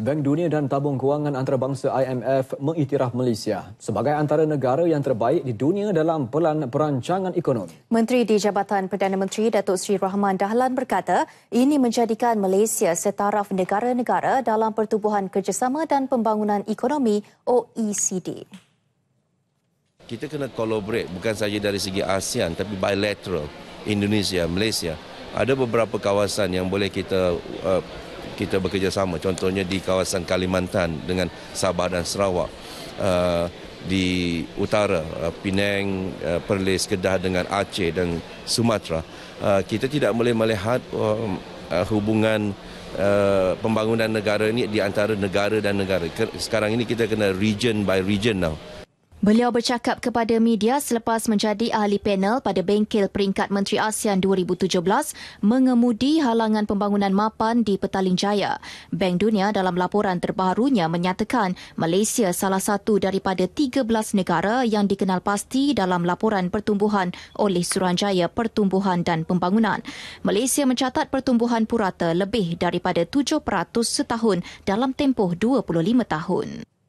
Bank Dunia dan Tabung Kewangan Antarabangsa IMF mengiktiraf Malaysia sebagai antara negara yang terbaik di dunia dalam pelan perancangan ekonomi. Menteri di Jabatan Perdana Menteri Datuk Seri Rahman Dahlan berkata, ini menjadikan Malaysia setaraf negara-negara dalam pertubuhan kerjasama dan pembangunan ekonomi OECD. Kita kena collaborate bukan saja dari segi ASEAN tapi bilateral Indonesia, Malaysia. Ada beberapa kawasan yang boleh kita uh, kita bekerjasama contohnya di kawasan Kalimantan dengan Sabah dan Sarawak uh, di utara uh, Penang, uh, Perlis, Kedah dengan Aceh dan Sumatera uh, kita tidak boleh melihat um, hubungan Uh, pembangunan negara ini di antara negara dan negara. Sekarang ini kita kena region by region now. Beliau bercakap kepada media selepas menjadi ahli panel pada bengkel peringkat Menteri ASEAN 2017 mengemudi halangan pembangunan mapan di Petaling Jaya. Bank Dunia dalam laporan terbarunya menyatakan Malaysia salah satu daripada 13 negara yang dikenal pasti dalam laporan pertumbuhan oleh Suruhanjaya Pertumbuhan dan Pembangunan. Malaysia mencatat pertumbuhan purata lebih daripada 7% setahun dalam tempoh 25 tahun.